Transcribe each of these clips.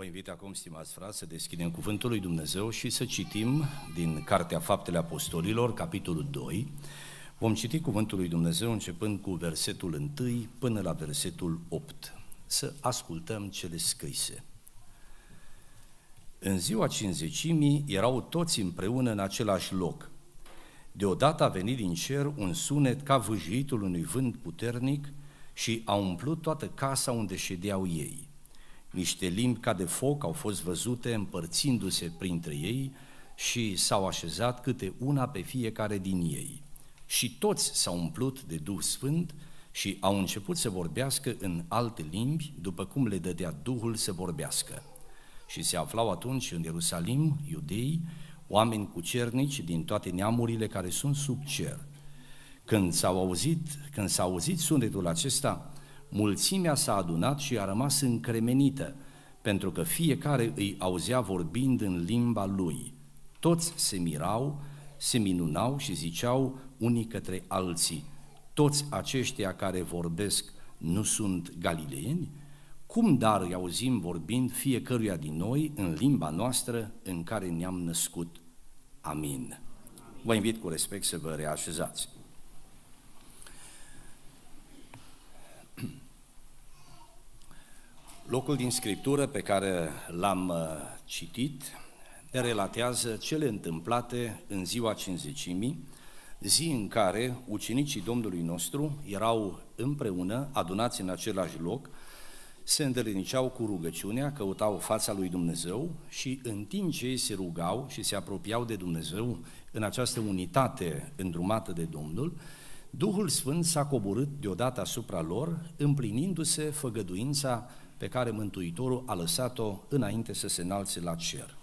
Vă invit acum, stimați frați, să deschidem Cuvântul lui Dumnezeu și să citim din Cartea Faptele Apostolilor, capitolul 2. Vom citi Cuvântul lui Dumnezeu începând cu versetul 1 până la versetul 8. Să ascultăm cele scrise. În ziua cinzecimii erau toți împreună în același loc. Deodată a venit din cer un sunet ca vâjuitul unui vânt puternic și a umplut toată casa unde ședeau ei – niște limbi ca de foc au fost văzute împărțindu-se printre ei și s-au așezat câte una pe fiecare din ei. Și toți s-au umplut de Duh Sfânt și au început să vorbească în alte limbi, după cum le dădea Duhul să vorbească. Și se aflau atunci în Ierusalim, iudei, oameni cu cernici din toate neamurile care sunt sub cer. Când s-au auzit, când s-a auzit sunetul acesta, mulțimea s-a adunat și a rămas încremenită, pentru că fiecare îi auzea vorbind în limba lui. Toți se mirau, se minunau și ziceau unii către alții, toți aceștia care vorbesc nu sunt galileeni? Cum dar îi auzim vorbind fiecăruia din noi în limba noastră în care ne-am născut? Amin. Vă invit cu respect să vă reașezați. Locul din Scriptură pe care l-am uh, citit ne relatează cele întâmplate în ziua cinzecimii, zi în care ucenicii Domnului nostru erau împreună, adunați în același loc, se îndeliniceau cu rugăciunea, căutau fața lui Dumnezeu și în timp ce ei se rugau și se apropiau de Dumnezeu în această unitate îndrumată de Domnul, Duhul Sfânt s-a coborât deodată asupra lor, împlinindu-se făgăduința pe care Mântuitorul a lăsat-o înainte să se înalțe la cer.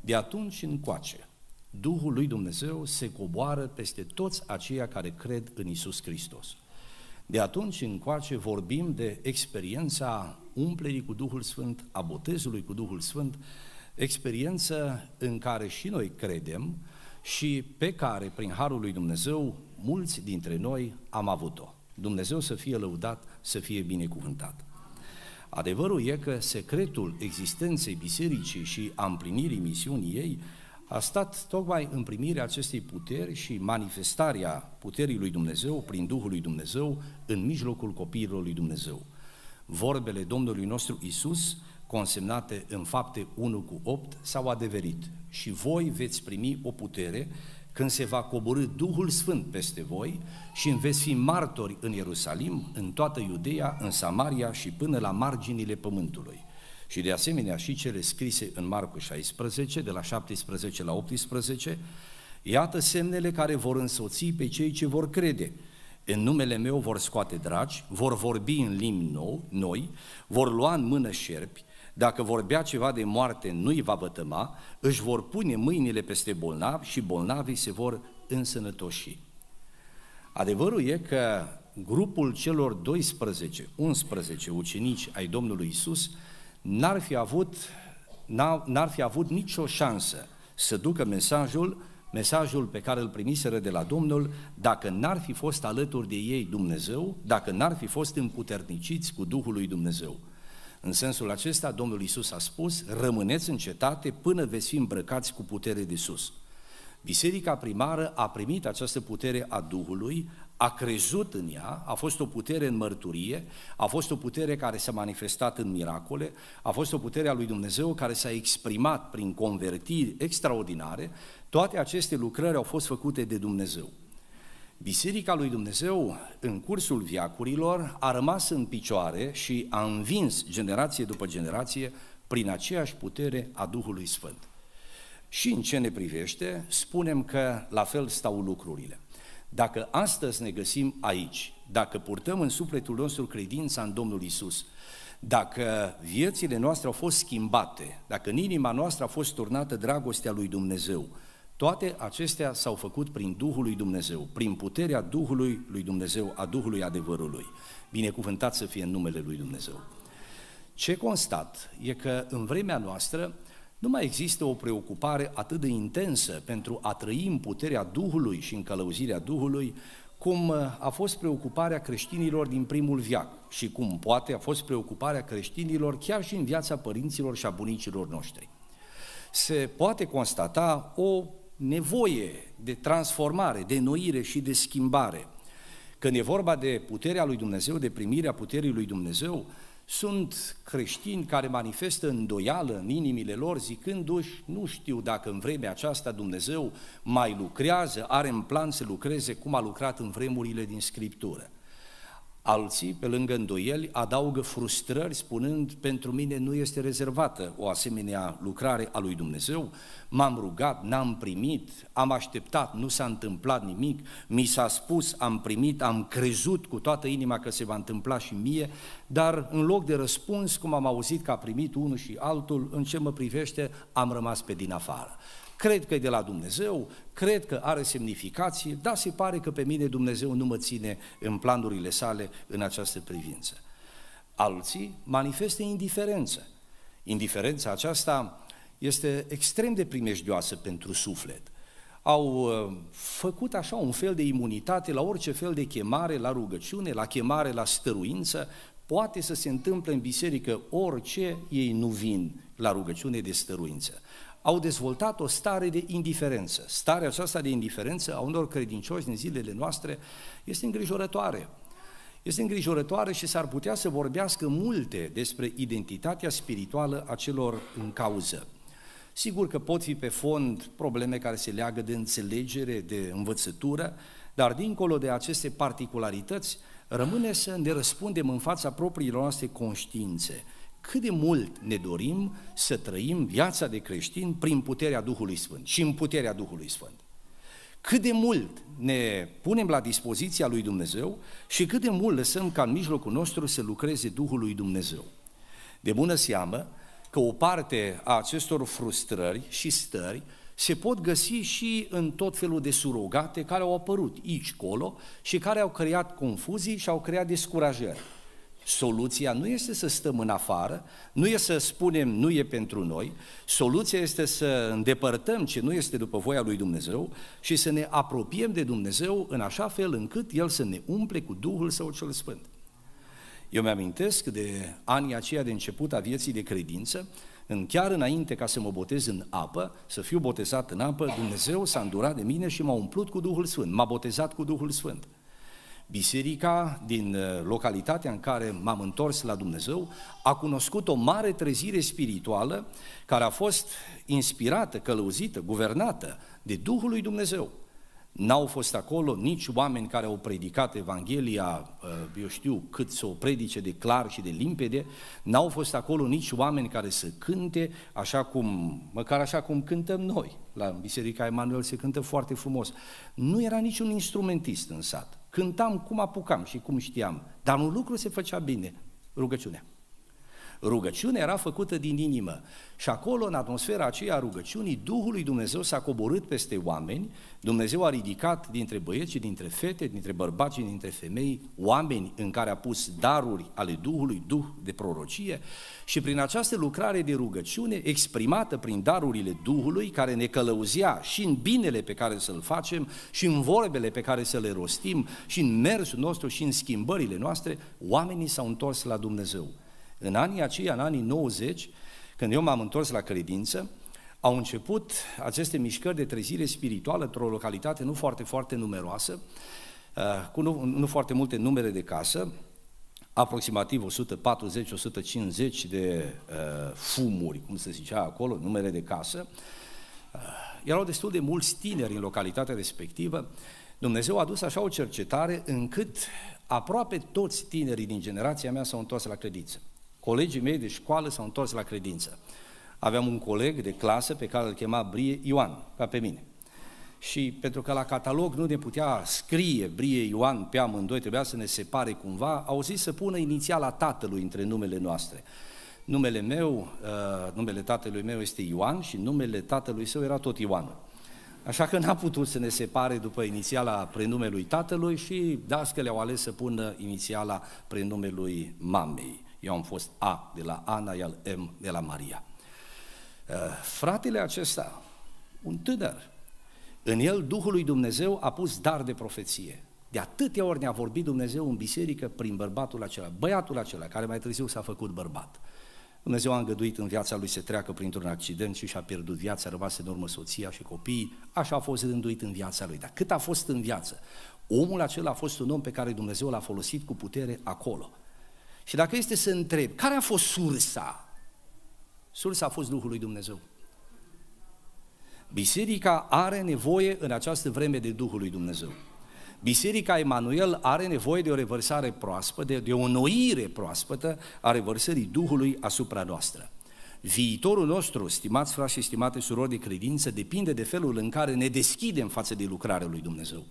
De atunci încoace, Duhul lui Dumnezeu se coboară peste toți aceia care cred în Isus Hristos. De atunci încoace vorbim de experiența umplerii cu Duhul Sfânt, a botezului cu Duhul Sfânt, experiență în care și noi credem și pe care, prin Harul lui Dumnezeu, mulți dintre noi am avut-o. Dumnezeu să fie lăudat, să fie binecuvântat. Adevărul e că secretul existenței bisericii și a împlinirii misiunii ei a stat tocmai în primirea acestei puteri și manifestarea puterii lui Dumnezeu prin Duhul lui Dumnezeu în mijlocul copiilor lui Dumnezeu. Vorbele Domnului nostru Isus, consemnate în fapte 1 cu 8, s-au adeverit și voi veți primi o putere când se va coborâ Duhul Sfânt peste voi și îmi veți fi martori în Ierusalim, în toată Iudeea, în Samaria și până la marginile pământului. Și de asemenea și cele scrise în Marcu 16, de la 17 la 18, iată semnele care vor însoți pe cei ce vor crede. În numele meu vor scoate dragi, vor vorbi în limbi nou, noi, vor lua în mână șerpi, dacă vorbea ceva de moarte, nu i va vătăma, își vor pune mâinile peste bolnavi și bolnavii se vor însănătoși. Adevărul e că grupul celor 12, 11 ucenici ai Domnului Isus n-ar fi avut, n-ar fi avut nicio șansă să ducă mesajul mesajul pe care îl primiseră de la Domnul, dacă n-ar fi fost alături de ei Dumnezeu, dacă n-ar fi fost împuterniciți cu Duhul lui Dumnezeu. În sensul acesta, Domnul Isus a spus, rămâneți în cetate până veți fi îmbrăcați cu putere de sus. Biserica primară a primit această putere a Duhului, a crezut în ea, a fost o putere în mărturie, a fost o putere care s-a manifestat în miracole, a fost o putere a lui Dumnezeu care s-a exprimat prin convertiri extraordinare, toate aceste lucrări au fost făcute de Dumnezeu. Biserica lui Dumnezeu, în cursul viacurilor, a rămas în picioare și a învins generație după generație prin aceeași putere a Duhului Sfânt. Și în ce ne privește, spunem că la fel stau lucrurile. Dacă astăzi ne găsim aici, dacă purtăm în sufletul nostru credința în Domnul Isus, dacă viețile noastre au fost schimbate, dacă în inima noastră a fost turnată dragostea lui Dumnezeu, toate acestea s-au făcut prin Duhul lui Dumnezeu, prin puterea Duhului lui Dumnezeu, a Duhului adevărului. Binecuvântat să fie în numele lui Dumnezeu. Ce constat e că în vremea noastră nu mai există o preocupare atât de intensă pentru a trăi în puterea Duhului și în călăuzirea Duhului, cum uh, a fost preocuparea creștinilor din primul viac și cum poate a fost preocuparea creștinilor chiar și în viața părinților și a bunicilor noștri. Se poate constata o nevoie de transformare, de noire și de schimbare. Când e vorba de puterea lui Dumnezeu, de primirea puterii lui Dumnezeu, sunt creștini care manifestă îndoială în inimile lor, zicându-și, nu știu dacă în vremea aceasta Dumnezeu mai lucrează, are în plan să lucreze cum a lucrat în vremurile din Scriptură. Alții, pe lângă îndoieli, adaugă frustrări spunând, pentru mine nu este rezervată o asemenea lucrare a lui Dumnezeu, m-am rugat, n-am primit, am așteptat, nu s-a întâmplat nimic, mi s-a spus, am primit, am crezut cu toată inima că se va întâmpla și mie, dar în loc de răspuns, cum am auzit că a primit unul și altul, în ce mă privește, am rămas pe din afară cred că e de la Dumnezeu, cred că are semnificație, dar se pare că pe mine Dumnezeu nu mă ține în planurile sale în această privință. Alții manifestă indiferență. Indiferența aceasta este extrem de primejdioasă pentru suflet. Au uh, făcut așa un fel de imunitate la orice fel de chemare la rugăciune, la chemare la stăruință, poate să se întâmple în biserică orice, ei nu vin la rugăciune de stăruință au dezvoltat o stare de indiferență. Starea aceasta de indiferență a unor credincioși din zilele noastre este îngrijorătoare. Este îngrijorătoare și s-ar putea să vorbească multe despre identitatea spirituală a celor în cauză. Sigur că pot fi pe fond probleme care se leagă de înțelegere, de învățătură, dar dincolo de aceste particularități, rămâne să ne răspundem în fața propriilor noastre conștiințe – cât de mult ne dorim să trăim viața de creștin prin puterea Duhului Sfânt și în puterea Duhului Sfânt. Cât de mult ne punem la dispoziția lui Dumnezeu și cât de mult lăsăm ca în mijlocul nostru să lucreze Duhul lui Dumnezeu. De bună seamă că o parte a acestor frustrări și stări se pot găsi și în tot felul de surogate care au apărut aici, colo și care au creat confuzii și au creat descurajări. Soluția nu este să stăm în afară, nu este să spunem nu e pentru noi, soluția este să îndepărtăm ce nu este după voia lui Dumnezeu și să ne apropiem de Dumnezeu în așa fel încât El să ne umple cu Duhul Său cel Sfânt. Eu mi-amintesc de anii aceia de început a vieții de credință, în chiar înainte ca să mă botez în apă, să fiu botezat în apă, Dumnezeu s-a îndurat de mine și m-a umplut cu Duhul Sfânt, m-a botezat cu Duhul Sfânt. Biserica din uh, localitatea în care m-am întors la Dumnezeu a cunoscut o mare trezire spirituală care a fost inspirată, călăuzită, guvernată de Duhul lui Dumnezeu. N-au fost acolo nici oameni care au predicat Evanghelia, uh, eu știu cât să o predice de clar și de limpede, n-au fost acolo nici oameni care să cânte așa cum, măcar așa cum cântăm noi. La Biserica Emanuel se cântă foarte frumos. Nu era niciun instrumentist în sat. Cântam cum apucam și cum știam, dar un lucru se făcea bine, rugăciunea. Rugăciunea era făcută din inimă și acolo, în atmosfera aceea a rugăciunii, Duhul lui Dumnezeu s-a coborât peste oameni, Dumnezeu a ridicat dintre băieți dintre fete, dintre bărbați dintre femei, oameni în care a pus daruri ale Duhului, Duh de prorocie și prin această lucrare de rugăciune, exprimată prin darurile Duhului, care ne călăuzea și în binele pe care să-l facem, și în vorbele pe care să le rostim, și în mersul nostru, și în schimbările noastre, oamenii s-au întors la Dumnezeu. În anii aceia, în anii 90, când eu m-am întors la credință, au început aceste mișcări de trezire spirituală într-o localitate nu foarte, foarte numeroasă, uh, cu nu, nu foarte multe numere de casă, aproximativ 140-150 de uh, fumuri, cum se zicea acolo, numere de casă. Uh, erau destul de mulți tineri în localitatea respectivă. Dumnezeu a dus așa o cercetare încât aproape toți tinerii din generația mea s-au întors la credință. Colegii mei de școală s-au întors la credință. Aveam un coleg de clasă pe care îl chema Brie Ioan, ca pe mine. Și pentru că la catalog nu ne putea scrie Brie Ioan pe amândoi, trebuia să ne separe cumva, au zis să pună inițiala tatălui între numele noastre. Numele meu, uh, numele tatălui meu este Ioan și numele tatălui său era tot Ioan. Așa că n-a putut să ne separe după inițiala prenumelui tatălui și le au ales să pună inițiala prenumelui mamei. Eu am fost A de la Ana, iar M de la Maria. Uh, fratele acesta, un tânăr, în el Duhul lui Dumnezeu a pus dar de profeție. De atâtea ori ne-a vorbit Dumnezeu în biserică prin bărbatul acela, băiatul acela, care mai târziu s-a făcut bărbat. Dumnezeu a îngăduit în viața lui să treacă printr-un accident și și-a pierdut viața, a rămas în urmă soția și copiii, așa a fost rânduit în viața lui. Dar cât a fost în viață? Omul acela a fost un om pe care Dumnezeu l-a folosit cu putere acolo. Și dacă este să întreb, care a fost sursa? Sursa a fost Duhul lui Dumnezeu. Biserica are nevoie în această vreme de Duhul lui Dumnezeu. Biserica Emanuel are nevoie de o revărsare proaspătă, de o noire proaspătă a revărsării Duhului asupra noastră. Viitorul nostru, stimați frați și stimate surori de credință, depinde de felul în care ne deschidem față de lucrarea lui Dumnezeu.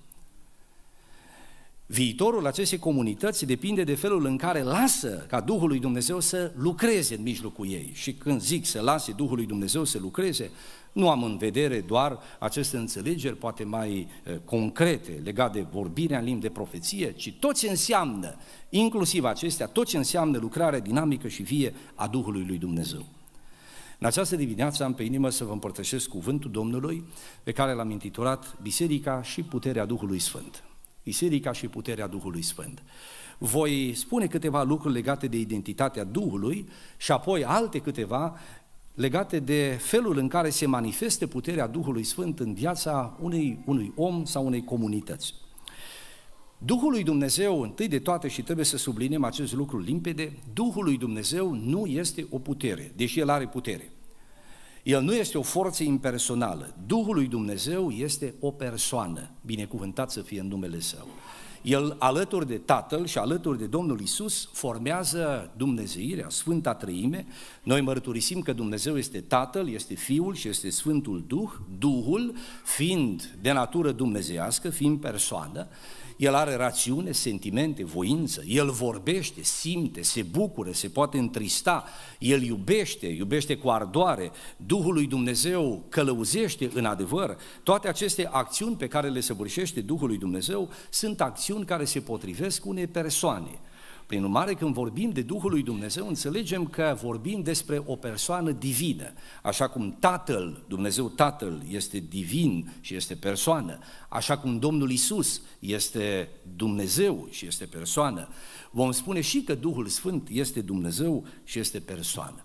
Viitorul acestei comunități depinde de felul în care lasă ca Duhul lui Dumnezeu să lucreze în mijlocul ei. Și când zic să lase Duhul lui Dumnezeu să lucreze, nu am în vedere doar aceste înțelegeri, poate mai eh, concrete, legate de vorbirea în limbi de profeție, ci tot ce înseamnă, inclusiv acestea, tot ce înseamnă lucrarea dinamică și vie a Duhului lui Dumnezeu. În această dimineață am pe inimă să vă împărtășesc cuvântul Domnului pe care l-am intitulat Biserica și puterea Duhului Sfânt. Biserica și puterea Duhului Sfânt. Voi spune câteva lucruri legate de identitatea Duhului și apoi alte câteva legate de felul în care se manifeste puterea Duhului Sfânt în viața unei, unui om sau unei comunități. Duhul lui Dumnezeu, întâi de toate și trebuie să subliniem acest lucru limpede, Duhul lui Dumnezeu nu este o putere, deși El are putere. El nu este o forță impersonală. Duhul lui Dumnezeu este o persoană, binecuvântat să fie în numele Său. El, alături de Tatăl și alături de Domnul Isus, formează Dumnezeirea, Sfânta Trăime. Noi mărturisim că Dumnezeu este Tatăl, este Fiul și este Sfântul Duh, Duhul, fiind de natură dumnezeiască, fiind persoană, el are rațiune, sentimente, voință, el vorbește, simte, se bucură, se poate întrista, el iubește, iubește cu ardoare, Duhul lui Dumnezeu călăuzește în adevăr. Toate aceste acțiuni pe care le săvârșește Duhul lui Dumnezeu sunt acțiuni care se potrivesc unei persoane. Prin urmare, când vorbim de Duhul lui Dumnezeu, înțelegem că vorbim despre o persoană divină. Așa cum Tatăl, Dumnezeu Tatăl, este divin și este persoană, așa cum Domnul Isus este Dumnezeu și este persoană, vom spune și că Duhul Sfânt este Dumnezeu și este persoană.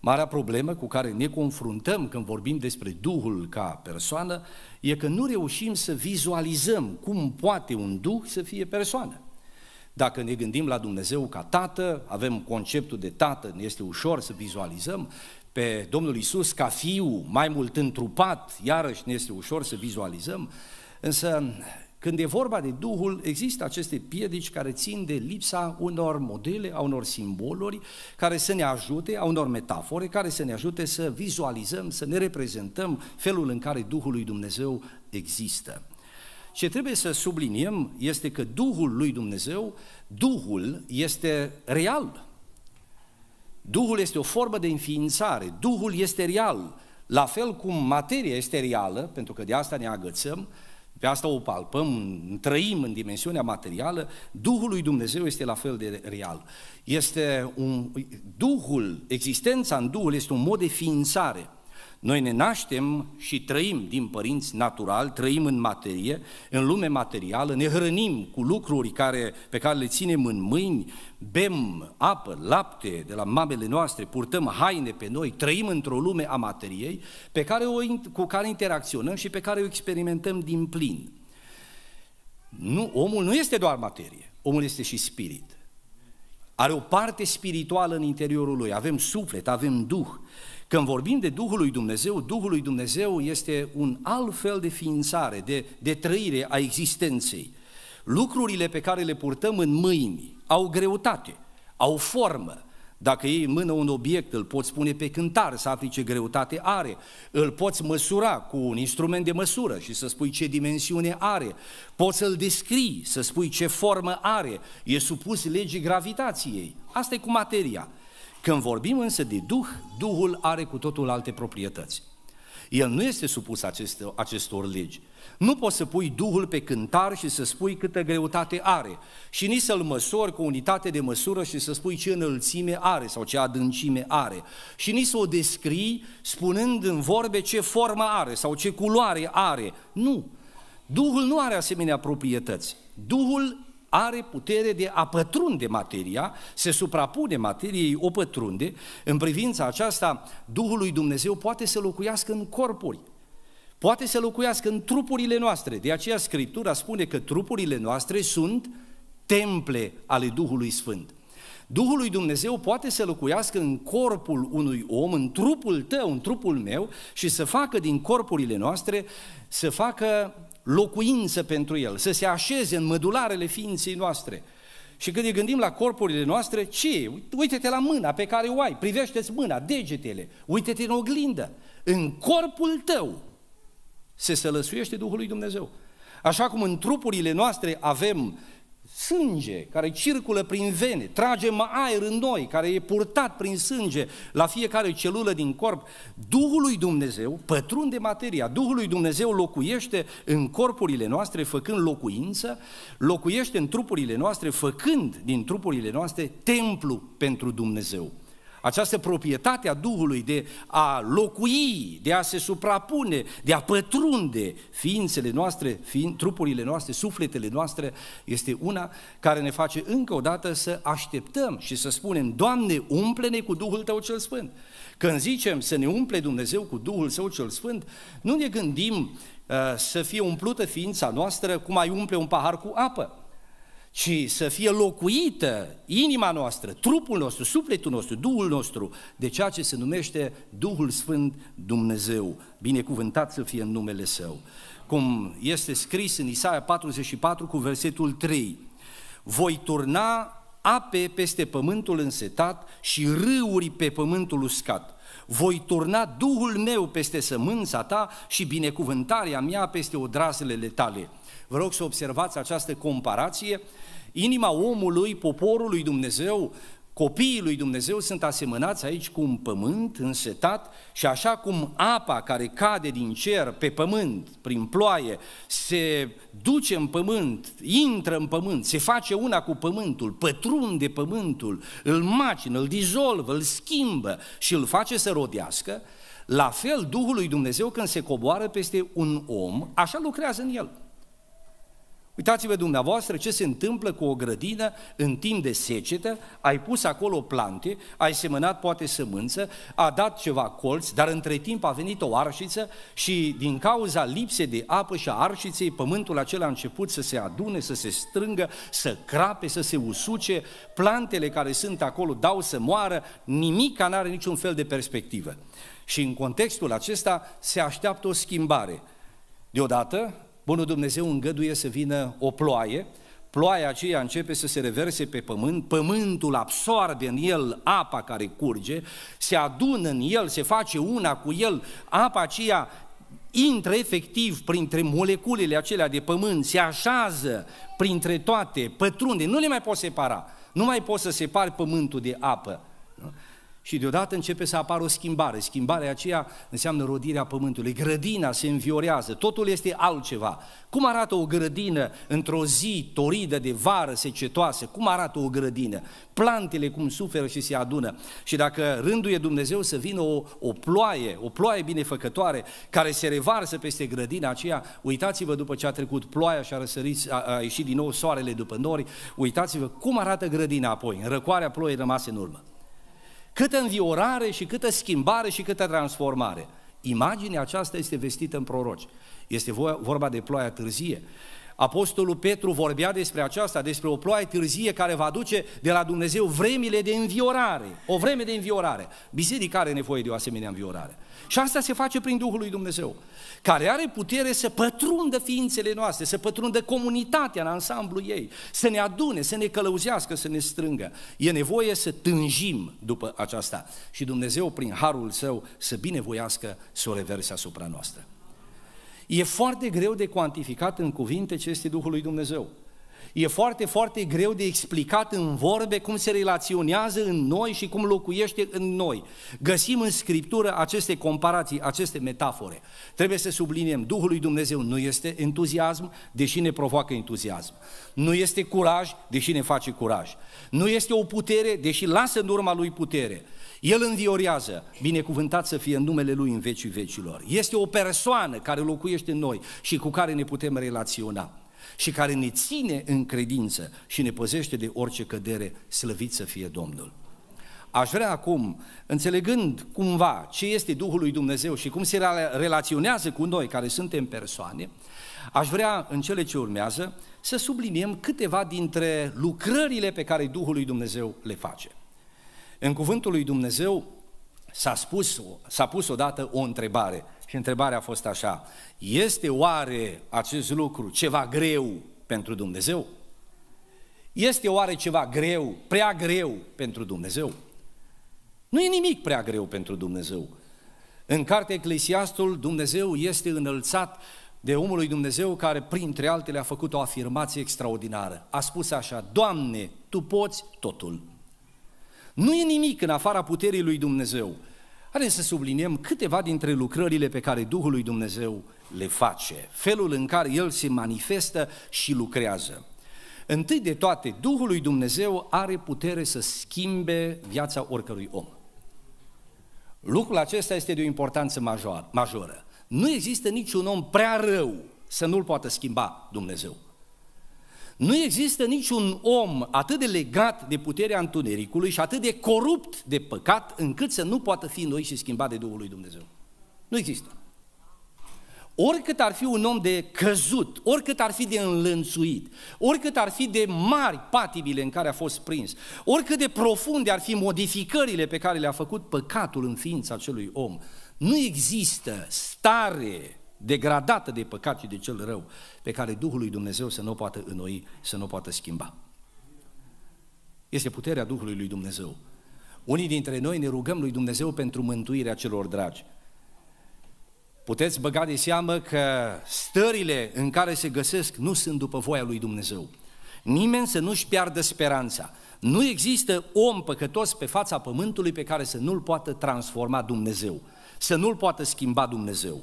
Marea problemă cu care ne confruntăm când vorbim despre Duhul ca persoană e că nu reușim să vizualizăm cum poate un Duh să fie persoană. Dacă ne gândim la Dumnezeu ca tată, avem conceptul de tată, ne este ușor să vizualizăm, pe Domnul Isus ca fiu, mai mult întrupat, iarăși ne este ușor să vizualizăm, însă când e vorba de Duhul, există aceste piedici care țin de lipsa unor modele, a unor simboluri care să ne ajute, a unor metafore care să ne ajute să vizualizăm, să ne reprezentăm felul în care Duhul lui Dumnezeu există ce trebuie să subliniem este că Duhul lui Dumnezeu, Duhul este real. Duhul este o formă de înființare, Duhul este real. La fel cum materia este reală, pentru că de asta ne agățăm, pe asta o palpăm, trăim în dimensiunea materială, Duhul lui Dumnezeu este la fel de real. Este un, Duhul, existența în Duhul este un mod de ființare. Noi ne naștem și trăim din părinți natural, trăim în materie, în lume materială, ne hrănim cu lucruri care, pe care le ținem în mâini, bem apă, lapte de la mamele noastre, purtăm haine pe noi, trăim într-o lume a materiei pe care o, cu care interacționăm și pe care o experimentăm din plin. Nu, omul nu este doar materie, omul este și spirit. Are o parte spirituală în interiorul lui, avem suflet, avem duh. Când vorbim de Duhul lui Dumnezeu, Duhul lui Dumnezeu este un alt fel de ființare, de, de trăire a existenței. Lucrurile pe care le purtăm în mâini au greutate, au formă. Dacă iei în mână un obiect, îl poți pune pe cântar să afli ce greutate are, îl poți măsura cu un instrument de măsură și să spui ce dimensiune are, poți să-l descrii, să spui ce formă are, e supus legii gravitației. Asta e cu materia. Când vorbim însă de Duh, Duhul are cu totul alte proprietăți. El nu este supus aceste, acestor legi. Nu poți să pui Duhul pe cântar și să spui câtă greutate are și nici să-l măsori cu unitate de măsură și să spui ce înălțime are sau ce adâncime are și nici să o descrii spunând în vorbe ce formă are sau ce culoare are. Nu! Duhul nu are asemenea proprietăți. Duhul are putere de a pătrunde materia, se suprapune materiei, o pătrunde. În privința aceasta, Duhul lui Dumnezeu poate să locuiască în corpuri, poate să locuiască în trupurile noastre. De aceea Scriptura spune că trupurile noastre sunt temple ale Duhului Sfânt. Duhul lui Dumnezeu poate să locuiască în corpul unui om, în trupul tău, în trupul meu și să facă din corpurile noastre, să facă locuință pentru El, să se așeze în mădularele ființei noastre. Și când ne gândim la corpurile noastre, ce? Uite-te la mâna pe care o ai, privește-ți mâna, degetele, uite-te în oglindă. În corpul tău se sălăsuiește Duhul lui Dumnezeu. Așa cum în trupurile noastre avem sânge care circulă prin vene, trage aer în noi, care e purtat prin sânge la fiecare celulă din corp, Duhul lui Dumnezeu pătrunde materia, Duhul lui Dumnezeu locuiește în corpurile noastre făcând locuință, locuiește în trupurile noastre făcând din trupurile noastre templu pentru Dumnezeu această proprietate a Duhului de a locui, de a se suprapune, de a pătrunde ființele noastre, fiind, trupurile noastre, sufletele noastre, este una care ne face încă o dată să așteptăm și să spunem, Doamne, umple-ne cu Duhul Tău cel Sfânt. Când zicem să ne umple Dumnezeu cu Duhul Său cel Sfânt, nu ne gândim uh, să fie umplută ființa noastră cum ai umple un pahar cu apă ci să fie locuită inima noastră, trupul nostru, sufletul nostru, Duhul nostru, de ceea ce se numește Duhul Sfânt Dumnezeu, binecuvântat să fie în numele Său. Cum este scris în Isaia 44 cu versetul 3, Voi turna ape peste pământul însetat și râuri pe pământul uscat. Voi turna Duhul meu peste sămânța ta și binecuvântarea mea peste odraslele tale. Vă rog să observați această comparație Inima omului, poporul lui Dumnezeu, copiii lui Dumnezeu sunt asemănați aici cu un pământ însetat și așa cum apa care cade din cer pe pământ, prin ploaie, se duce în pământ, intră în pământ, se face una cu pământul, pătrunde pământul, îl macină, îl dizolvă, îl schimbă și îl face să rodească, la fel Duhul lui Dumnezeu când se coboară peste un om, așa lucrează în el. Uitați-vă dumneavoastră ce se întâmplă cu o grădină în timp de secetă, ai pus acolo plante, ai semănat poate sămânță, a dat ceva colți, dar între timp a venit o arșiță și din cauza lipsei de apă și a arșiței, pământul acela a început să se adune, să se strângă, să crape, să se usuce, plantele care sunt acolo dau să moară, nimic nu are niciun fel de perspectivă. Și în contextul acesta se așteaptă o schimbare. Deodată, Bunul Dumnezeu îngăduie să vină o ploaie, ploaia aceea începe să se reverse pe pământ, pământul absorbe în el apa care curge, se adună în el, se face una cu el, apa aceea intră efectiv printre moleculele acelea de pământ, se așează printre toate, pătrunde, nu le mai poți separa, nu mai poți să separi pământul de apă. Și deodată începe să apară o schimbare. Schimbarea aceea înseamnă rodirea pământului. Grădina se înviorează, totul este altceva. Cum arată o grădină într-o zi toridă de vară secetoasă? Cum arată o grădină? Plantele cum suferă și se adună. Și dacă rânduie Dumnezeu să vină o, o ploaie, o ploaie binefăcătoare, care se revarsă peste grădina aceea, uitați-vă după ce a trecut ploaia și a, răsărit, a, a ieșit din nou soarele după nori, uitați-vă cum arată grădina apoi, în răcoarea ploii rămase în urmă câtă înviorare și câtă schimbare și câtă transformare. Imaginea aceasta este vestită în proroci. Este vorba de ploaia târzie. Apostolul Petru vorbea despre aceasta, despre o ploaie târzie care va duce de la Dumnezeu vremile de înviorare, o vreme de înviorare. Biserica are nevoie de o asemenea înviorare. Și asta se face prin Duhul lui Dumnezeu, care are putere să pătrundă ființele noastre, să pătrundă comunitatea în ansamblu ei, să ne adune, să ne călăuzească, să ne strângă. E nevoie să tânjim după aceasta și Dumnezeu, prin harul său, să binevoiască să o reverse asupra noastră. E foarte greu de cuantificat în cuvinte ce este Duhul lui Dumnezeu. E foarte, foarte greu de explicat în vorbe cum se relaționează în noi și cum locuiește în noi. Găsim în Scriptură aceste comparații, aceste metafore. Trebuie să subliniem, Duhul lui Dumnezeu nu este entuziasm, deși ne provoacă entuziasm. Nu este curaj, deși ne face curaj. Nu este o putere, deși lasă în urma lui putere. El înviorează, binecuvântat să fie în numele Lui în vecii vecilor. Este o persoană care locuiește în noi și cu care ne putem relaționa și care ne ține în credință și ne păzește de orice cădere, slăvit să fie Domnul. Aș vrea acum, înțelegând cumva ce este Duhul lui Dumnezeu și cum se relaționează cu noi care suntem persoane, aș vrea în cele ce urmează să subliniem câteva dintre lucrările pe care Duhul lui Dumnezeu le face. În cuvântul lui Dumnezeu s-a, spus, s-a pus odată o întrebare și întrebarea a fost așa, este oare acest lucru ceva greu pentru Dumnezeu? Este oare ceva greu, prea greu pentru Dumnezeu? Nu e nimic prea greu pentru Dumnezeu. În cartea Eclesiastul, Dumnezeu este înălțat de omul lui Dumnezeu care, printre altele, a făcut o afirmație extraordinară. A spus așa, Doamne, Tu poți totul. Nu e nimic în afara puterii lui Dumnezeu. Haideți să subliniem câteva dintre lucrările pe care Duhul lui Dumnezeu le face, felul în care El se manifestă și lucrează. Întâi de toate, Duhul lui Dumnezeu are putere să schimbe viața oricărui om. Lucrul acesta este de o importanță majoră. Nu există niciun om prea rău să nu-l poată schimba Dumnezeu. Nu există niciun om atât de legat de puterea întunericului și atât de corupt de păcat încât să nu poată fi noi și schimbat de Duhul lui Dumnezeu. Nu există. Oricât ar fi un om de căzut, oricât ar fi de înlănțuit, oricât ar fi de mari patibile în care a fost prins, oricât de profunde ar fi modificările pe care le-a făcut păcatul în ființa acelui om, nu există stare degradată de păcat și de cel rău, pe care Duhul lui Dumnezeu să nu o poată înnoi, să nu o poată schimba. Este puterea Duhului lui Dumnezeu. Unii dintre noi ne rugăm lui Dumnezeu pentru mântuirea celor dragi. Puteți băga de seamă că stările în care se găsesc nu sunt după voia lui Dumnezeu. Nimeni să nu-și piardă speranța. Nu există om păcătos pe fața pământului pe care să nu-l poată transforma Dumnezeu, să nu-l poată schimba Dumnezeu.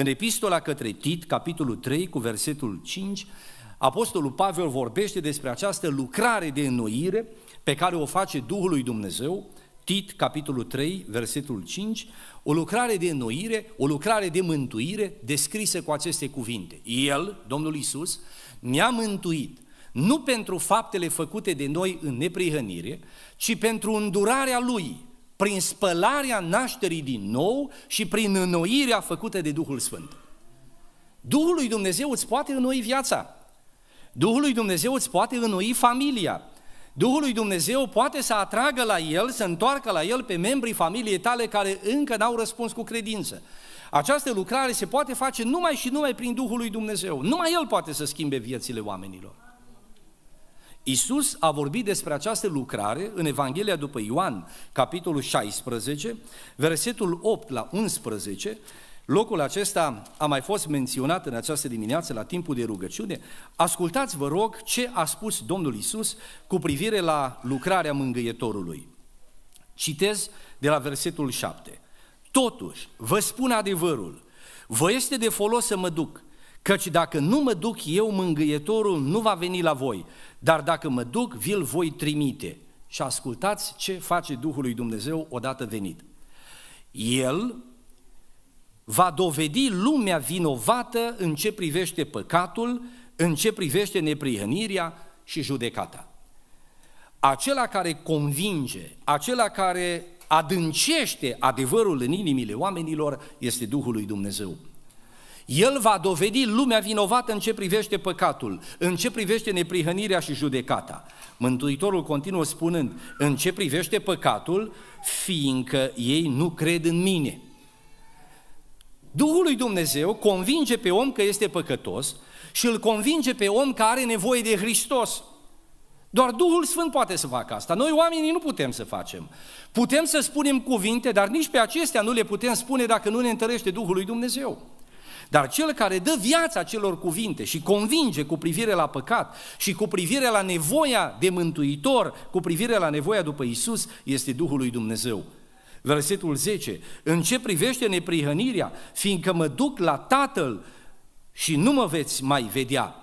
În epistola către Tit, capitolul 3, cu versetul 5, Apostolul Pavel vorbește despre această lucrare de înnoire pe care o face Duhul lui Dumnezeu, Tit, capitolul 3, versetul 5, o lucrare de înnoire, o lucrare de mântuire descrisă cu aceste cuvinte. El, Domnul Isus, ne-a mântuit nu pentru faptele făcute de noi în neprihănire, ci pentru îndurarea Lui, prin spălarea nașterii din nou și prin înnoirea făcută de Duhul Sfânt. Duhul lui Dumnezeu îți poate înnoi viața. Duhul lui Dumnezeu îți poate înnoi familia. Duhul lui Dumnezeu poate să atragă la el, să întoarcă la el pe membrii familiei tale care încă n-au răspuns cu credință. Această lucrare se poate face numai și numai prin Duhul lui Dumnezeu. Numai El poate să schimbe viețile oamenilor. Isus a vorbit despre această lucrare în Evanghelia după Ioan, capitolul 16, versetul 8 la 11. Locul acesta a mai fost menționat în această dimineață la timpul de rugăciune. Ascultați, vă rog, ce a spus Domnul Isus cu privire la lucrarea mângâietorului. Citez de la versetul 7. Totuși, vă spun adevărul, vă este de folos să mă duc – Căci dacă nu mă duc eu, mângâietorul nu va veni la voi, dar dacă mă duc, vi-l voi trimite. Și ascultați ce face Duhul lui Dumnezeu odată venit. El va dovedi lumea vinovată în ce privește păcatul, în ce privește neprihănirea și judecata. Acela care convinge, acela care adâncește adevărul în inimile oamenilor este Duhul lui Dumnezeu. El va dovedi lumea vinovată în ce privește păcatul, în ce privește neprihănirea și judecata. Mântuitorul continuă spunând, în ce privește păcatul, fiindcă ei nu cred în mine. Duhul lui Dumnezeu convinge pe om că este păcătos și îl convinge pe om că are nevoie de Hristos. Doar Duhul Sfânt poate să facă asta. Noi oamenii nu putem să facem. Putem să spunem cuvinte, dar nici pe acestea nu le putem spune dacă nu ne întărește Duhul lui Dumnezeu. Dar cel care dă viața celor cuvinte și convinge cu privire la păcat și cu privire la nevoia de mântuitor, cu privire la nevoia după Isus, este Duhul lui Dumnezeu. Versetul 10. În ce privește neprihănirea, fiindcă mă duc la Tatăl și nu mă veți mai vedea.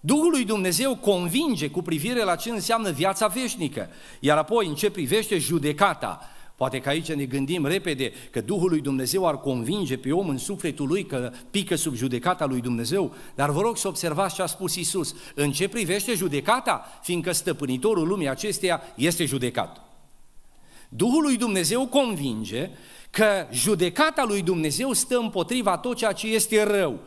Duhul lui Dumnezeu convinge cu privire la ce înseamnă viața veșnică, iar apoi în ce privește judecata, Poate că aici ne gândim repede că Duhul lui Dumnezeu ar convinge pe om în sufletul lui că pică sub judecata lui Dumnezeu, dar vă rog să observați ce a spus Isus. În ce privește judecata, fiindcă stăpânitorul lumii acesteia este judecat. Duhul lui Dumnezeu convinge că judecata lui Dumnezeu stă împotriva tot ceea ce este rău,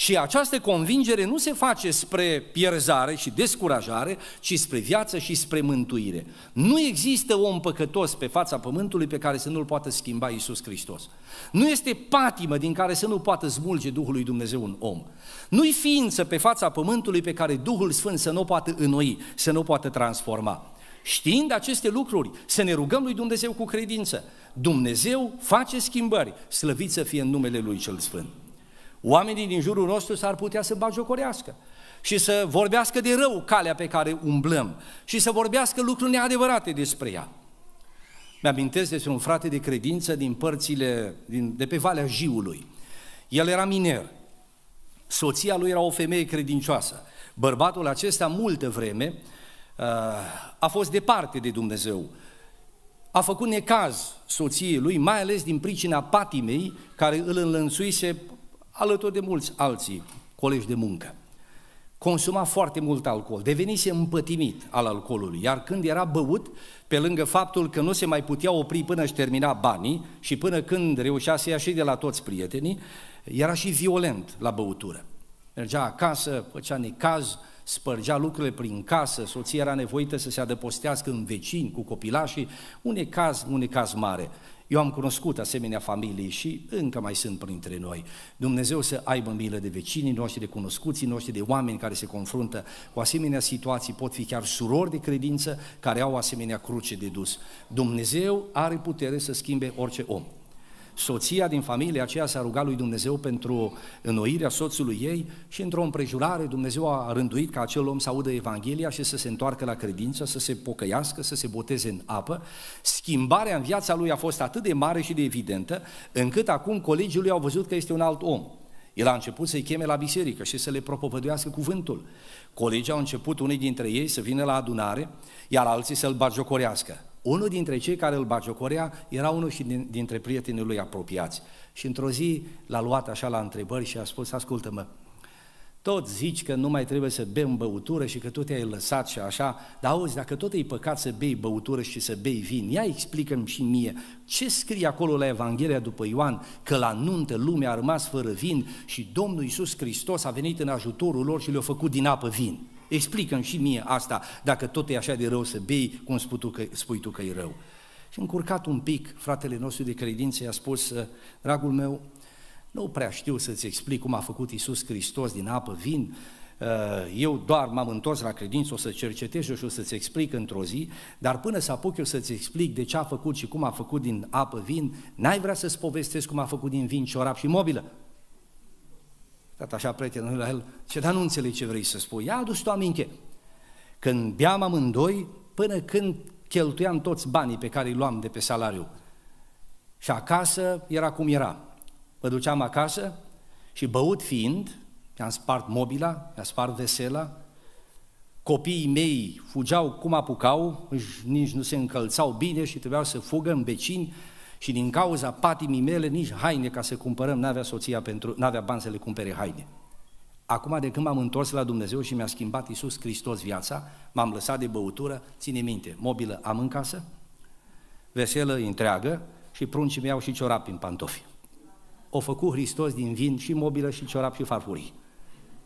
și această convingere nu se face spre pierzare și descurajare, ci spre viață și spre mântuire. Nu există om păcătos pe fața pământului pe care să nu-l poată schimba Iisus Hristos. Nu este patimă din care să nu poată smulge Duhul lui Dumnezeu un om. Nu-i ființă pe fața pământului pe care Duhul Sfânt să nu o poată înnoi, să nu o poată transforma. Știind aceste lucruri, să ne rugăm lui Dumnezeu cu credință. Dumnezeu face schimbări, slăvit să fie în numele Lui Cel Sfânt. Oamenii din jurul nostru s-ar putea să bajocorească și să vorbească de rău calea pe care umblăm și să vorbească lucruri neadevărate despre ea. Mi-amintesc despre un frate de credință din părțile, din, de pe Valea Jiului. El era miner. Soția lui era o femeie credincioasă. Bărbatul acesta, multă vreme, uh, a fost departe de Dumnezeu. A făcut necaz soției lui, mai ales din pricina patimei care îl înlănțuise alături de mulți alții colegi de muncă. Consuma foarte mult alcool, devenise împătimit al alcoolului, iar când era băut, pe lângă faptul că nu se mai putea opri până își termina banii și până când reușea să ia și de la toți prietenii, era și violent la băutură. Mergea acasă, făcea necaz, spărgea lucrurile prin casă, soția era nevoită să se adăpostească în vecini, cu copilașii, un caz, un caz mare. Eu am cunoscut asemenea familii și încă mai sunt printre noi. Dumnezeu să aibă milă de vecinii noștri, de cunoscuții noștri, de oameni care se confruntă cu asemenea situații, pot fi chiar surori de credință care au asemenea cruce de dus. Dumnezeu are putere să schimbe orice om soția din familia aceea s-a rugat lui Dumnezeu pentru înnoirea soțului ei și într-o împrejurare Dumnezeu a rânduit ca acel om să audă Evanghelia și să se întoarcă la credință, să se pocăiască, să se boteze în apă. Schimbarea în viața lui a fost atât de mare și de evidentă, încât acum colegii lui au văzut că este un alt om. El a început să-i cheme la biserică și să le propovăduiască cuvântul. Colegii au început, unii dintre ei, să vină la adunare, iar alții să-l bagiocorească. Unul dintre cei care îl bagiocorea era unul și din, dintre prietenii lui apropiați. Și într-o zi l-a luat așa la întrebări și a spus, ascultă-mă, tot zici că nu mai trebuie să bem băutură și că tot te-ai lăsat și așa, dar auzi, dacă tot e păcat să bei băutură și să bei vin, ia explică-mi și mie ce scrie acolo la Evanghelia după Ioan, că la nuntă lumea a rămas fără vin și Domnul Iisus Hristos a venit în ajutorul lor și le-a făcut din apă vin. Explică-mi și mie asta, dacă tot e așa de rău să bei, cum spui tu că, spui tu că e rău. Și încurcat un pic, fratele nostru de credință i-a spus, ă, dragul meu, nu prea știu să-ți explic cum a făcut Isus Hristos din apă, vin, ă, eu doar m-am întors la credință, o să cercetez eu și o să-ți explic într-o zi, dar până să apuc eu să-ți explic de ce a făcut și cum a făcut din apă vin, n-ai vrea să-ți povestesc cum a făcut din vin, ciorap și mobilă. Tata așa prietenul la el, ce dar nu înțeleg ce vrei să spui. Ia adus tu aminte. Când beam amândoi, până când cheltuiam toți banii pe care îi luam de pe salariu. Și acasă era cum era. Mă duceam acasă și băut fiind, mi am spart mobila, mi am spart vesela, copiii mei fugeau cum apucau, nici nu se încălțau bine și trebuiau să fugă în vecini, și din cauza patimii mele nici haine ca să cumpărăm, n-avea soția pentru, n-avea bani să le cumpere haine. Acum de când m-am întors la Dumnezeu și mi-a schimbat Iisus Hristos viața, m-am lăsat de băutură, ține minte, mobilă am în casă, veselă întreagă și pruncii mi-au și ciorapi în pantofi. O făcut Hristos din vin și mobilă și ciorap și farfurii.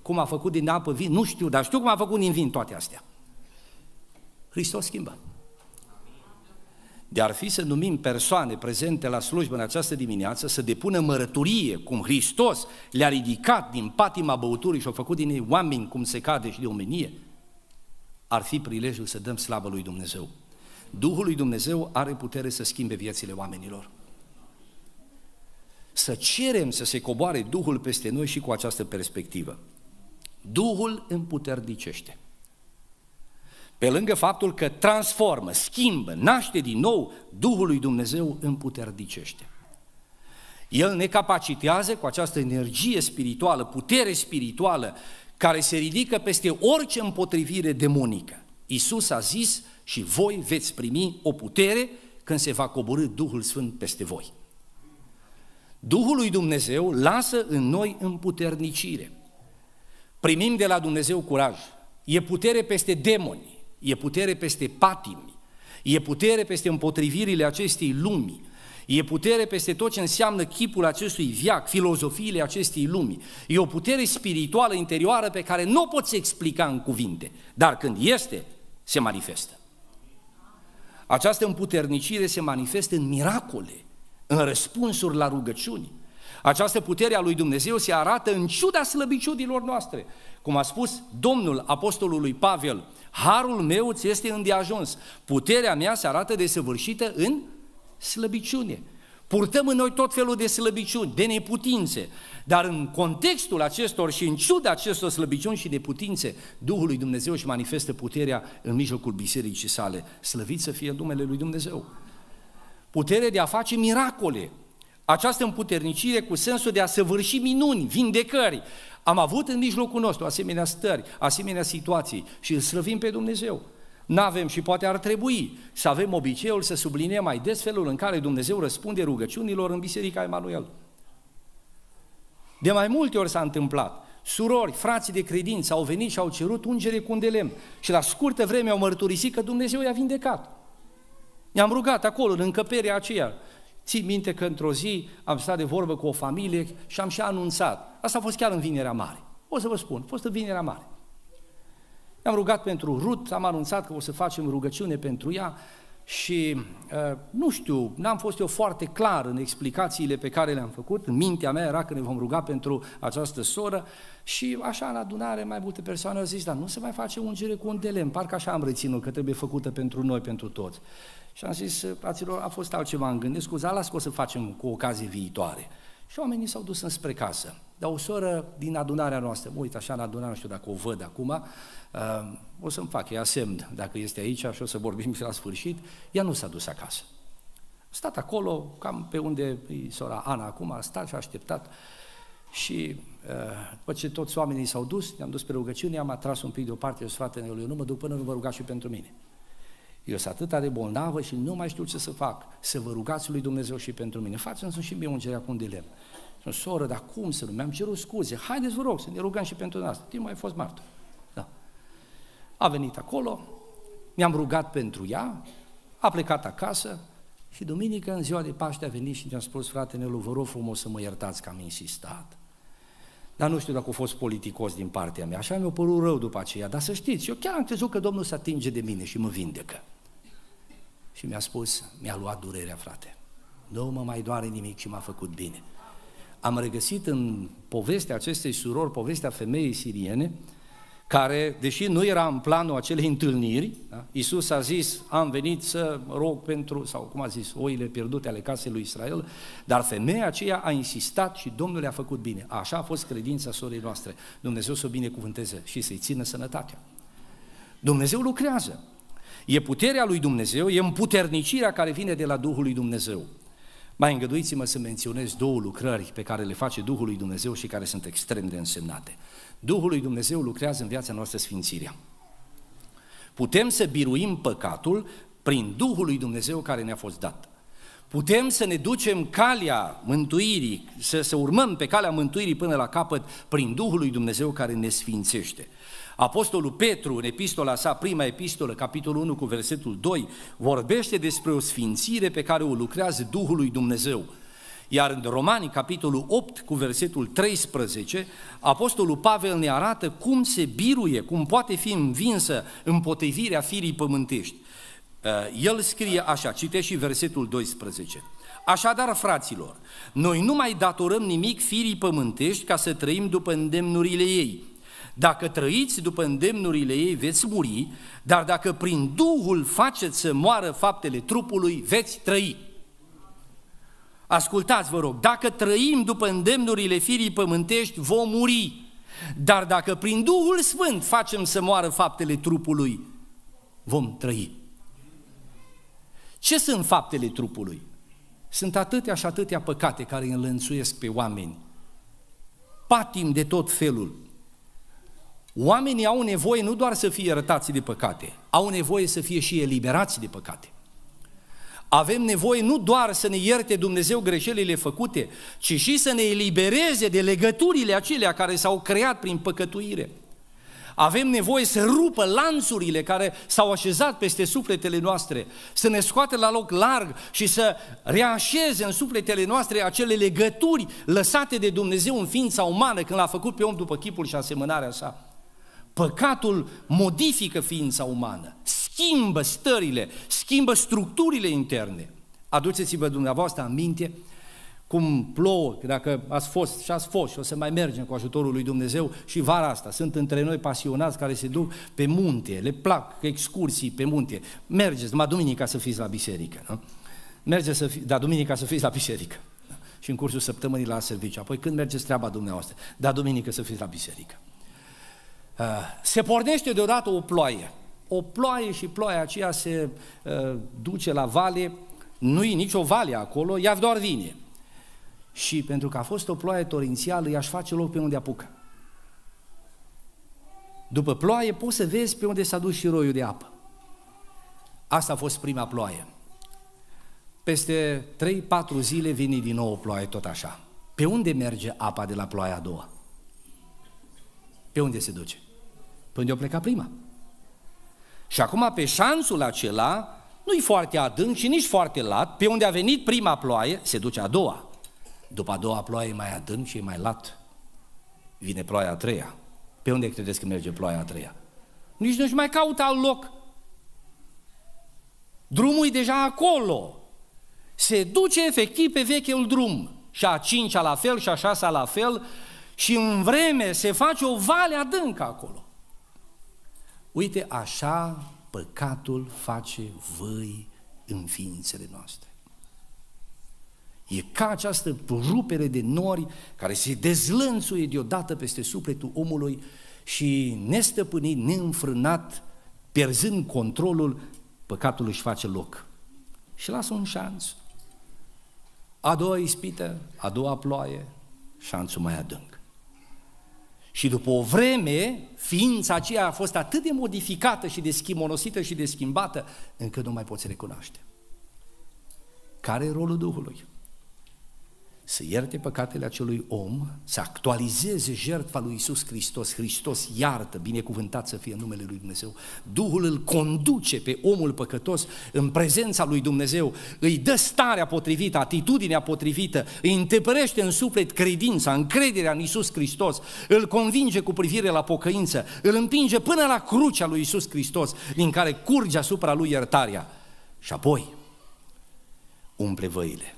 Cum a făcut din apă vin, nu știu, dar știu cum a făcut din vin toate astea. Hristos schimbă de ar fi să numim persoane prezente la slujbă în această dimineață să depună mărturie cum Hristos le-a ridicat din patima băuturii și au făcut din ei oameni cum se cade și de omenie, ar fi prilejul să dăm slavă lui Dumnezeu. Duhul lui Dumnezeu are putere să schimbe viețile oamenilor. Să cerem să se coboare Duhul peste noi și cu această perspectivă. Duhul împuternicește. Pe lângă faptul că transformă, schimbă, naște din nou, Duhul lui Dumnezeu împuternicește. El ne capacitează cu această energie spirituală, putere spirituală, care se ridică peste orice împotrivire demonică. Isus a zis și voi veți primi o putere când se va coborâ Duhul Sfânt peste voi. Duhul lui Dumnezeu lasă în noi împuternicire. Primim de la Dumnezeu curaj. E putere peste demoni, e putere peste patimi, e putere peste împotrivirile acestei lumii, E putere peste tot ce înseamnă chipul acestui viac, filozofiile acestei lumi. E o putere spirituală interioară pe care nu o poți explica în cuvinte, dar când este, se manifestă. Această împuternicire se manifestă în miracole, în răspunsuri la rugăciuni. Această putere a lui Dumnezeu se arată în ciuda slăbiciunilor noastre. Cum a spus Domnul Apostolului Pavel, Harul meu ți este îndeajuns. Puterea mea se arată desăvârșită în slăbiciune. Purtăm în noi tot felul de slăbiciuni, de neputințe, dar în contextul acestor și în ciuda acestor slăbiciuni și neputințe, Duhul lui Dumnezeu își manifestă puterea în mijlocul bisericii sale. Slăvit să fie numele lui Dumnezeu. Putere de a face miracole, această împuternicire cu sensul de a săvârși minuni, vindecări, am avut în mijlocul nostru asemenea stări, asemenea situații și îl slăvim pe Dumnezeu. N-avem și poate ar trebui să avem obiceiul să subliniem mai des felul în care Dumnezeu răspunde rugăciunilor în Biserica Emanuel. De mai multe ori s-a întâmplat. Surori, frații de credință au venit și au cerut ungere cu un de lemn și la scurtă vreme au mărturisit că Dumnezeu i-a vindecat. Ne-am rugat acolo, în încăperea aceea Ții minte că într-o zi am stat de vorbă cu o familie și am și anunțat. Asta a fost chiar în Vinerea Mare. O să vă spun, a fost în Vinerea Mare. Am rugat pentru Rut, am anunțat că o să facem rugăciune pentru ea și uh, nu știu, n-am fost eu foarte clar în explicațiile pe care le-am făcut, în mintea mea era că ne vom ruga pentru această soră și așa în adunare mai multe persoane au zis, dar nu se mai face ungere cu un delem, parcă așa am reținut că trebuie făcută pentru noi, pentru toți. Și am zis, eh, fraților, a fost altceva în gând, scuzați, las că o să facem cu ocazie viitoare. Și oamenii s-au dus înspre casă. Dar o soră din adunarea noastră, mă uit așa în adunare, nu știu dacă o văd acum, uh, o să-mi fac, ea semn, dacă este aici și o să vorbim și la sfârșit, ea nu s-a dus acasă. A stat acolo, cam pe unde e sora Ana acum, a stat și a așteptat și uh, după ce toți oamenii s-au dus, ne-am dus pe rugăciune, am atras un pic deoparte, eu, fratele, lui, nu mă duc până nu vă rugați și pentru mine. Eu sunt atât de bolnavă și nu mai știu ce să fac, să vă rugați lui Dumnezeu și pentru mine. Faceți sunt și mie un cer acum dilem. Și soră, dar cum să nu? Mi-am cerut scuze. Haideți, vă rog, să ne rugăm și pentru asta. Timp mai fost martor. Da. A venit acolo, mi-am rugat pentru ea, a plecat acasă și duminică, în ziua de Paște, a venit și mi-a spus, frate lui vă rog frumos să mă iertați că am insistat. Dar nu știu dacă a fost politicos din partea mea, așa mi-a părut rău după aceea, dar să știți, eu chiar am crezut că Domnul se atinge de mine și mă vindecă. Și mi-a spus, mi-a luat durerea, frate. Nu mă mai doare nimic și m-a făcut bine. Am regăsit în povestea acestei surori, povestea femeii siriene, care, deși nu era în planul acelei întâlniri, da? Iisus a zis, am venit să rog pentru, sau cum a zis, oile pierdute ale casei lui Israel, dar femeia aceea a insistat și Domnul le-a făcut bine. Așa a fost credința sorei noastre. Dumnezeu să o binecuvânteze și să-i țină sănătatea. Dumnezeu lucrează. E puterea lui Dumnezeu, e împuternicirea care vine de la Duhul lui Dumnezeu. Mai îngăduiți-mă să menționez două lucrări pe care le face Duhul lui Dumnezeu și care sunt extrem de însemnate. Duhul lui Dumnezeu lucrează în viața noastră sfințirea. Putem să biruim păcatul prin Duhul lui Dumnezeu care ne-a fost dat. Putem să ne ducem calea mântuirii, să, să urmăm pe calea mântuirii până la capăt prin Duhul lui Dumnezeu care ne sfințește. Apostolul Petru, în epistola sa, prima epistolă, capitolul 1 cu versetul 2, vorbește despre o sfințire pe care o lucrează Duhul lui Dumnezeu. Iar în Romani, capitolul 8 cu versetul 13, Apostolul Pavel ne arată cum se biruie, cum poate fi învinsă împotrivirea firii pământești. Uh, el scrie așa, cite și versetul 12. Așadar, fraților, noi nu mai datorăm nimic firii pământești ca să trăim după îndemnurile ei, dacă trăiți după îndemnurile ei, veți muri, dar dacă prin Duhul faceți să moară faptele trupului, veți trăi. Ascultați, vă rog, dacă trăim după îndemnurile firii pământești, vom muri. Dar dacă prin Duhul Sfânt facem să moară faptele trupului, vom trăi. Ce sunt faptele trupului? Sunt atâtea și atâtea păcate care înlănțuiesc pe oameni. Patim de tot felul, Oamenii au nevoie nu doar să fie iertați de păcate, au nevoie să fie și eliberați de păcate. Avem nevoie nu doar să ne ierte Dumnezeu greșelile făcute, ci și să ne elibereze de legăturile acelea care s-au creat prin păcătuire. Avem nevoie să rupă lanțurile care s-au așezat peste sufletele noastre, să ne scoate la loc larg și să reașeze în sufletele noastre acele legături lăsate de Dumnezeu în ființa umană când l-a făcut pe om după chipul și asemănarea sa. Păcatul modifică ființa umană, schimbă stările, schimbă structurile interne. Aduceți-vă dumneavoastră aminte cum plouă, dacă ați fost și ați fost și o să mai mergem cu ajutorul lui Dumnezeu și vara asta. Sunt între noi pasionați care se duc pe munte, le plac excursii pe munte. Mergeți, numai duminica să fiți la biserică, nu? Mergeți să fi, da, duminica să fiți la biserică și în cursul săptămânii la serviciu. Apoi când mergeți treaba dumneavoastră, da, duminică să fiți la biserică. Uh, se pornește deodată o ploaie. O ploaie și ploaia aceea se uh, duce la vale, nu-i nicio vale acolo, ea doar vine. Și pentru că a fost o ploaie torințială, i-aș face loc pe unde apucă. După ploaie poți să vezi pe unde s-a dus și roiul de apă. Asta a fost prima ploaie. Peste 3-4 zile vine din nou o ploaie tot așa. Pe unde merge apa de la ploaia a doua? Pe unde se duce? până eu pleca prima. Și acum pe șansul acela, nu-i foarte adânc și nici foarte lat, pe unde a venit prima ploaie, se duce a doua. După a doua ploaie e mai adânc și e mai lat. Vine ploaia a treia. Pe unde credeți că merge ploaia a treia? Nici nu-și mai caută alt loc. Drumul e deja acolo. Se duce efectiv pe vechiul drum. Și a cincea la fel, și a șasea la fel. Și în vreme se face o vale adâncă acolo. Uite, așa păcatul face voi în ființele noastre. E ca această rupere de nori care se dezlănțuie deodată peste sufletul omului și nestăpânit, neînfrânat, pierzând controlul, păcatul își face loc. Și lasă un șanț. A doua ispită, a doua ploaie, șanțul mai adânc. Și după o vreme, ființa aceea a fost atât de modificată și de schimonosită și de schimbată, încât nu mai poți recunoaște. Care e rolul Duhului? să ierte păcatele acelui om, să actualizeze jertfa lui Isus Hristos, Hristos iartă, binecuvântat să fie numele lui Dumnezeu. Duhul îl conduce pe omul păcătos în prezența lui Dumnezeu, îi dă starea potrivită, atitudinea potrivită, îi întepărește în suflet credința, încrederea în Isus Hristos, îl convinge cu privire la pocăință, îl împinge până la crucea lui Isus Hristos, din care curge asupra lui iertarea. Și apoi umple văile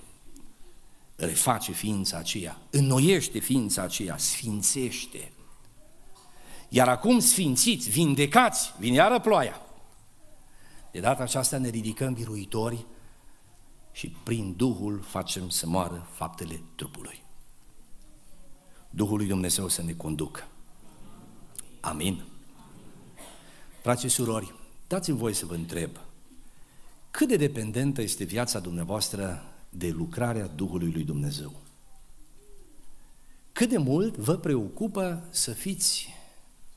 reface ființa aceea, înnoiește ființa aceea, sfințește. Iar acum sfințiți, vindecați, vine iară ploaia. De data aceasta ne ridicăm biruitori și prin Duhul facem să moară faptele trupului. Duhul lui Dumnezeu să ne conducă. Amin. Frații și surori, dați-mi voi să vă întreb, cât de dependentă este viața dumneavoastră de lucrarea Duhului lui Dumnezeu. Cât de mult vă preocupă să fiți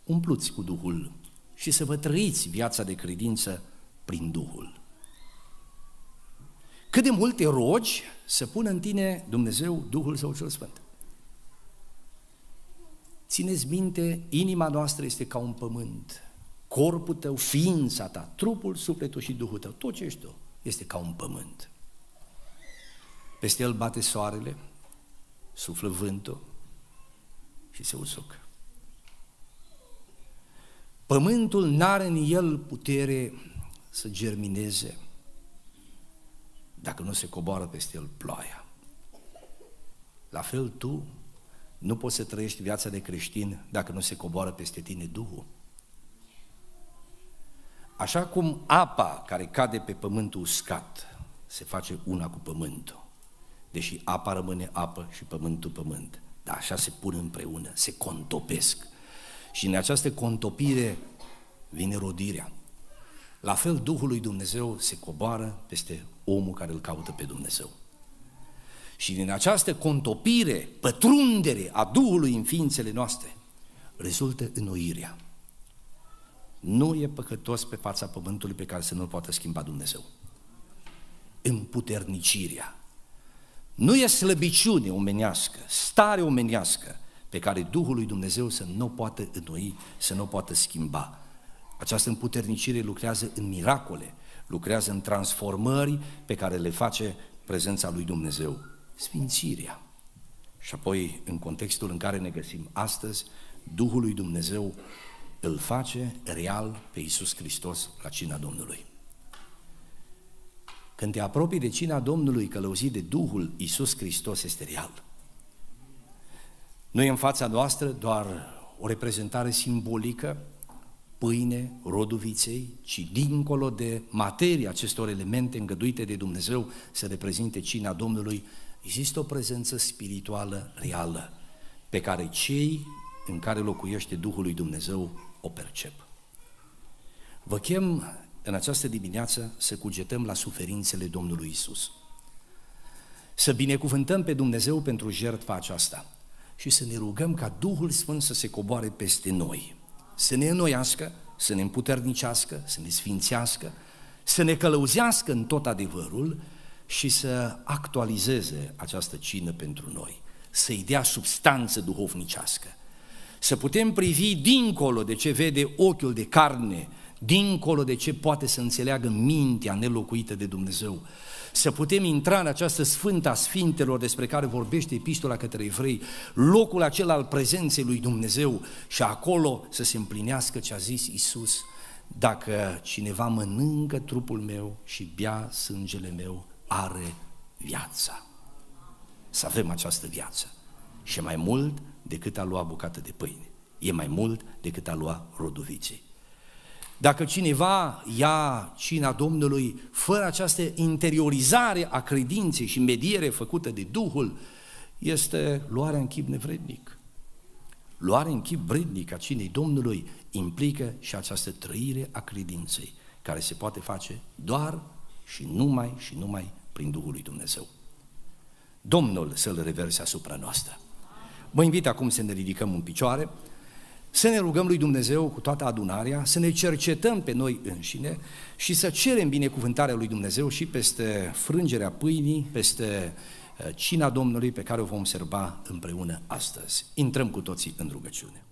umpluți cu Duhul și să vă trăiți viața de credință prin Duhul. Cât de mult te rogi să pună în tine Dumnezeu, Duhul sau cel Sfânt. Țineți minte, inima noastră este ca un pământ. Corpul tău, ființa ta, trupul, sufletul și Duhul tău, tot ce ești tu, este ca un pământ. Peste el bate soarele, suflă vântul și se usucă. Pământul n-are în el putere să germineze dacă nu se coboară peste el ploaia. La fel tu nu poți să trăiești viața de creștin dacă nu se coboară peste tine Duhul. Așa cum apa care cade pe pământul uscat se face una cu pământul deși apa rămâne apă și pământul pământ. Dar așa se pun împreună, se contopesc. Și în această contopire vine rodirea. La fel, Duhul lui Dumnezeu se coboară peste omul care îl caută pe Dumnezeu. Și din această contopire, pătrundere a Duhului în ființele noastre, rezultă înnoirea. Nu e păcătos pe fața pământului pe care să nu-l poată schimba Dumnezeu. Împuternicirea, nu e slăbiciune omenească, stare omenească pe care Duhul lui Dumnezeu să nu o poată înnoi, să nu o poată schimba. Această împuternicire lucrează în miracole, lucrează în transformări pe care le face prezența lui Dumnezeu. Sfințirea. Și apoi, în contextul în care ne găsim astăzi, Duhul lui Dumnezeu îl face real pe Iisus Hristos la cina Domnului. Când te apropii de cina Domnului călăuzit de Duhul, Iisus Hristos este real. Nu e în fața noastră doar o reprezentare simbolică, pâine, roduviței, ci dincolo de materia acestor elemente îngăduite de Dumnezeu să reprezinte cina Domnului, există o prezență spirituală reală pe care cei în care locuiește Duhul lui Dumnezeu o percep. Vă chem în această dimineață să cugetăm la suferințele Domnului Isus. Să binecuvântăm pe Dumnezeu pentru jertfa aceasta și să ne rugăm ca Duhul Sfânt să se coboare peste noi, să ne înnoiască, să ne împuternicească, să ne sfințească, să ne călăuzească în tot adevărul și să actualizeze această cină pentru noi, să-i dea substanță duhovnicească, să putem privi dincolo de ce vede ochiul de carne, dincolo de ce poate să înțeleagă mintea nelocuită de Dumnezeu. Să putem intra în această sfântă a sfintelor despre care vorbește epistola către evrei, locul acela al prezenței lui Dumnezeu și acolo să se împlinească ce a zis Isus, dacă cineva mănâncă trupul meu și bea sângele meu, are viața. Să avem această viață. Și mai mult decât a lua bucată de pâine. E mai mult decât a lua roduviței. Dacă cineva ia cina Domnului fără această interiorizare a credinței și mediere făcută de Duhul, este luarea în chip nevrednic. Luarea în chip vrednic a cinei Domnului implică și această trăire a credinței, care se poate face doar și numai și numai prin Duhul lui Dumnezeu. Domnul să-L reverse asupra noastră. Vă invit acum să ne ridicăm în picioare să ne rugăm lui Dumnezeu cu toată adunarea, să ne cercetăm pe noi înșine și să cerem binecuvântarea lui Dumnezeu și peste frângerea pâinii, peste eh, cina Domnului pe care o vom serba împreună astăzi. Intrăm cu toții în rugăciune.